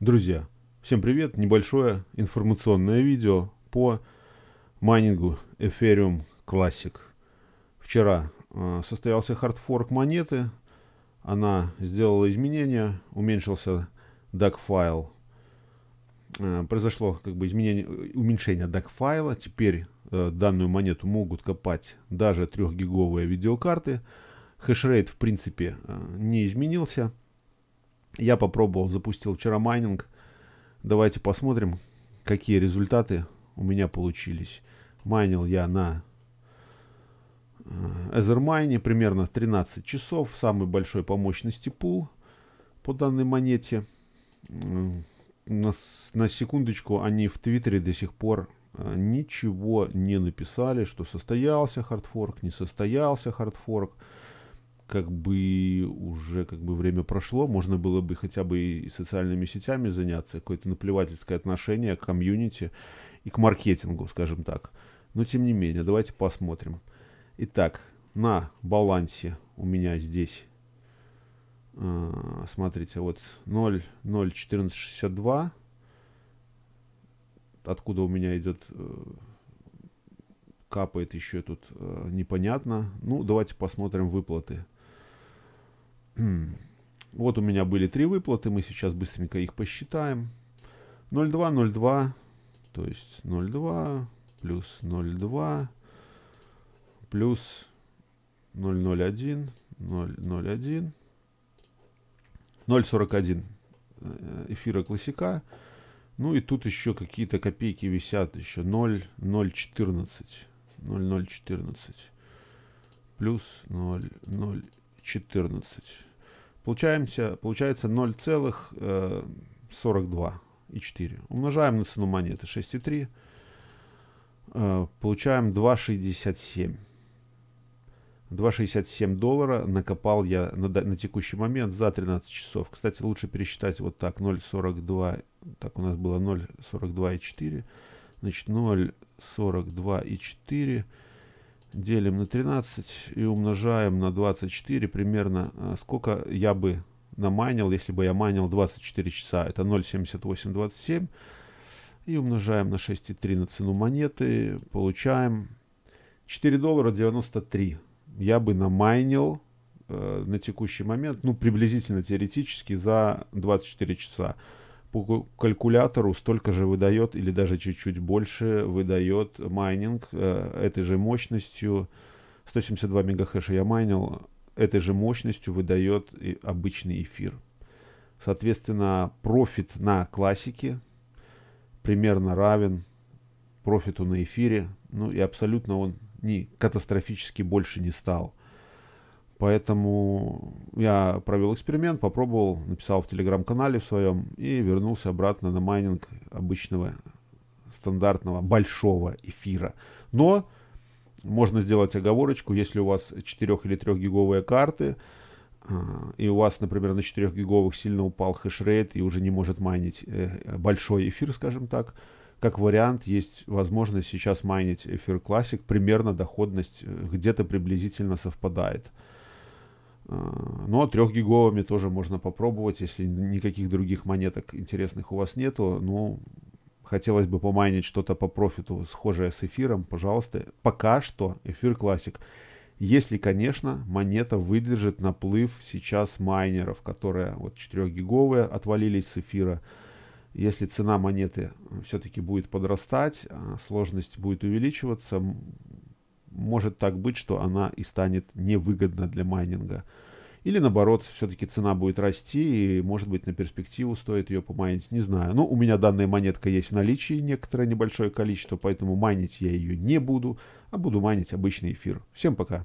Друзья, всем привет! Небольшое информационное видео по майнингу Ethereum Classic. Вчера э, состоялся хардфорк монеты. Она сделала изменения, уменьшился DAG файл. Э, произошло как бы изменение, э, уменьшение DAG файла. Теперь э, данную монету могут копать даже 3-гиговые видеокарты. Хешрейт в принципе э, не изменился. Я попробовал, запустил вчера майнинг. Давайте посмотрим, какие результаты у меня получились. Майнил я на э, Эзермайне примерно 13 часов. Самый большой по мощности пул по данной монете. На, на секундочку, они в Твиттере до сих пор э, ничего не написали, что состоялся хардфорк, не состоялся хардфорк как бы уже как бы время прошло, можно было бы хотя бы и социальными сетями заняться, какое-то наплевательское отношение к комьюнити и к маркетингу, скажем так. Но тем не менее, давайте посмотрим. Итак, на балансе у меня здесь, а, смотрите, вот 0, 0, 14, 62, откуда у меня идет, э, капает еще тут э, непонятно. Ну, давайте посмотрим Выплаты. Вот у меня были три выплаты, мы сейчас быстренько их посчитаем. 0,2, 0,2, то есть 0,2 плюс 0,2 плюс 0,01, 0,01, 0,41 эфира классика. Ну и тут еще какие-то копейки висят, еще 0,014, 0,014 плюс 0,014. 14. Получаемся, получается 0,42 э, и 4. Умножаем на цену монеты 6,3. Э, получаем 2,67. 2,67 доллара накопал я на, на текущий момент за 13 часов. Кстати, лучше пересчитать вот так. 0,42. Так, у нас было 0,42 и 4. Значит, 0,42 и 4 делим на 13 и умножаем на 24 примерно э, сколько я бы наманил, если бы я манил 24 часа. Это 0,7827. И умножаем на 6,3 на цену монеты. Получаем 4 доллара 93. Я бы намайнил э, на текущий момент, ну, приблизительно теоретически, за 24 часа по калькулятору столько же выдает или даже чуть-чуть больше выдает майнинг э, этой же мощностью. 172 мегахэша я майнил, этой же мощностью выдает и обычный эфир. Соответственно, профит на классике примерно равен профиту на эфире. Ну и абсолютно он не катастрофически больше не стал. Поэтому я провел эксперимент, попробовал, написал в телеграм-канале в своем и вернулся обратно на майнинг обычного стандартного большого эфира. Но можно сделать оговорочку, если у вас 4 или 3 гиговые карты, а, и у вас, например, на 4 гиговых сильно упал хешрейт и уже не может майнить э, большой эфир, скажем так, как вариант, есть возможность сейчас майнить эфир классик, примерно доходность э, где-то приблизительно совпадает. Э, Но ну, а трехгиговыми тоже можно попробовать, если никаких других монеток интересных у вас нету. Ну, хотелось бы помайнить что-то по профиту, схожее с эфиром, пожалуйста. Пока что эфир классик. Если, конечно, монета выдержит наплыв сейчас майнеров, которые вот 4-гиговые отвалились с эфира. Если цена монеты э, все-таки будет подрастать, а сложность будет увеличиваться, может так быть, что она и станет невыгодна для майнинга. Или наоборот, все-таки цена будет расти, и может быть на перспективу стоит ее помайнить, не знаю. Но ну, у меня данная монетка есть в наличии, некоторое небольшое количество, поэтому майнить я ее не буду, а буду майнить обычный эфир. Всем пока!